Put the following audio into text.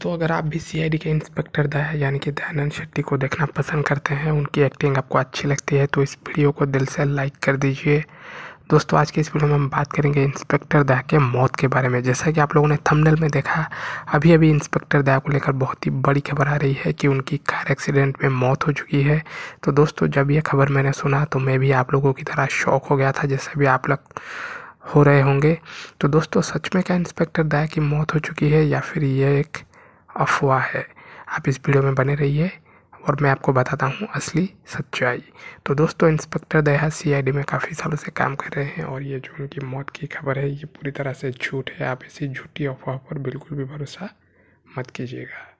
दोस्तों तो अगर आप भी सीआईडी के इंस्पेक्टर दया यानी कि दयानंद शेट्टी को देखना पसंद करते हैं उनकी एक्टिंग आपको अच्छी लगती है तो इस वीडियो को दिल से लाइक कर दीजिए दोस्तों आज के इस वीडियो में हम बात करेंगे इंस्पेक्टर दया के मौत के बारे में जैसा कि आप लोगों ने थंबनेल में देखा अभी अभी इंस्पेक्टर दया को लेकर बहुत ही बड़ी खबर आ रही है कि उनकी कार एक्सीडेंट में मौत हो चुकी है तो दोस्तों जब यह खबर मैंने सुना तो मैं भी आप लोगों की तरह शौक हो गया था जैसे भी आप लोग हो रहे होंगे तो दोस्तों सच में क्या इंस्पेक्टर दया की मौत हो चुकी है या फिर ये एक अफवाह है आप इस वीडियो में बने रहिए और मैं आपको बताता हूँ असली सच्चाई तो दोस्तों इंस्पेक्टर दया सीआईडी में काफ़ी सालों से काम कर रहे हैं और ये जो उनकी मौत की खबर है ये पूरी तरह से झूठ है आप इसी झूठी अफवाह पर बिल्कुल भी भरोसा मत कीजिएगा